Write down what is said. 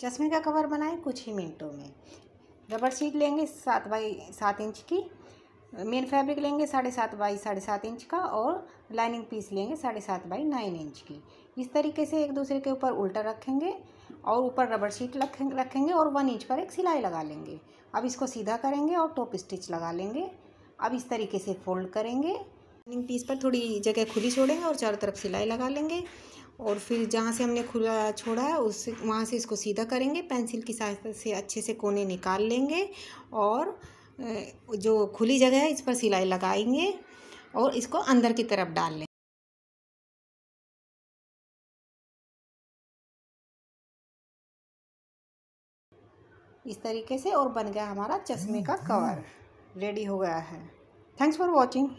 चश्मे का कवर बनाएं कुछ ही मिनटों में रबर सीट लेंगे सात बाई सात इंच की मेन फैब्रिक लेंगे साढ़े सात बाई साढ़े सात इंच का और लाइनिंग पीस लेंगे साढ़े सात बाई नाइन इंच की इस तरीके से एक दूसरे के ऊपर उल्टा रखेंगे और ऊपर रबर शीट रखेंगे और वन इंच पर एक सिलाई लगा लेंगे अब इसको सीधा करेंगे और टॉप स्टिच लगा लेंगे अब इस तरीके से फोल्ड करेंगे लाइनिंग पीस पर थोड़ी जगह खुली छोड़ेंगे और चारों तरफ सिलाई लगा लेंगे और फिर जहाँ से हमने खुला छोड़ा है उस वहाँ से इसको सीधा करेंगे पेंसिल की सहायता से अच्छे से कोने निकाल लेंगे और जो खुली जगह है इस पर सिलाई लगाएंगे और इसको अंदर की तरफ डाल लेंगे इस तरीके से और बन गया हमारा चश्मे का हम्म, कवर हम्म। रेडी हो गया है थैंक्स फॉर वॉचिंग